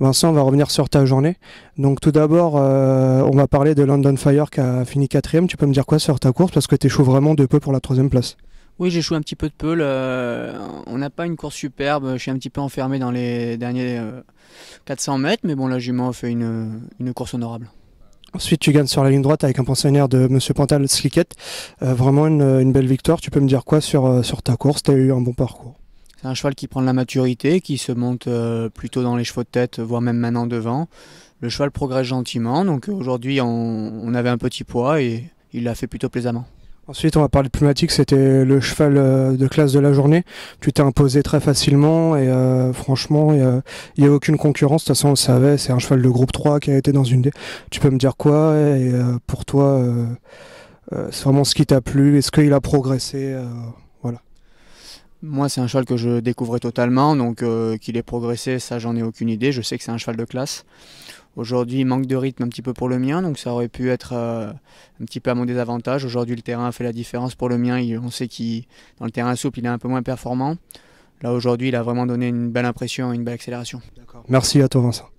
Vincent on va revenir sur ta journée. Donc tout d'abord, euh, on va parler de London Fire qui a fini quatrième. Tu peux me dire quoi sur ta course parce que tu échoues vraiment de peu pour la troisième place. Oui, j'échoue un petit peu de peu. Euh, on n'a pas une course superbe. Je suis un petit peu enfermé dans les derniers 400 euh, mètres, mais bon, j'ai jument fait une, course honorable. Ensuite, tu gagnes sur la ligne droite avec un pensionnaire de Monsieur Pantal Sliket. vraiment une, belle victoire. Tu peux me dire quoi sur, sur ta course Tu as eu un bon parcours c'est un cheval qui prend de la maturité, qui se monte euh, plutôt dans les chevaux de tête, voire même maintenant devant. Le cheval progresse gentiment, donc euh, aujourd'hui on, avait un petit poids et il l'a fait plutôt plaisamment. Ensuite, on va parler de pneumatique. C'était le cheval euh, de classe de la journée. Tu t'es imposé très facilement et franchement, il n'y a aucune concurrence. De toute façon, on le savait. C'est un cheval de groupe 3 qui a été dans une des Tu peux me dire quoi Et pour toi, c'est vraiment ce qui t'a plu Est-ce qu'il a progressé moi, c'est un cheval que je découvrais totalement, donc euh, qu'il ait progressé, ça, j'en ai aucune idée. Je sais que c'est un cheval de classe. Aujourd'hui, il manque de rythme un petit peu pour le mien, donc ça aurait pu être euh, un petit peu à mon désavantage. Aujourd'hui, le terrain a fait la différence pour le mien. on sait qu'il, dans le terrain souple, il est un peu moins performant. Là, aujourd'hui, il a vraiment donné une belle impression, une belle accélération. Merci à toi, Vincent.